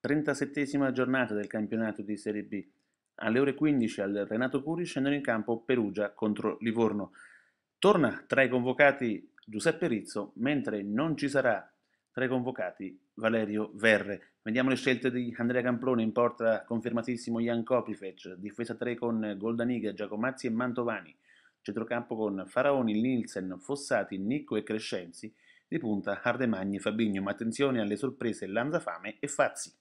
37 giornata del campionato di Serie B. Alle ore 15 al Renato Curi scendono in campo Perugia contro Livorno. Torna tra i convocati Giuseppe Rizzo, mentre non ci sarà tra i convocati Valerio Verre. Vediamo le scelte di Andrea Camplone, in porta confermatissimo Jan Kopifec, difesa 3 con Goldaniga, Giacomazzi e Mantovani, Centrocampo con Faraoni, Nielsen, Fossati, Nicco e Crescenzi, di punta Ardemagni, Fabigno, ma attenzione alle sorprese Lanzafame e Fazzi.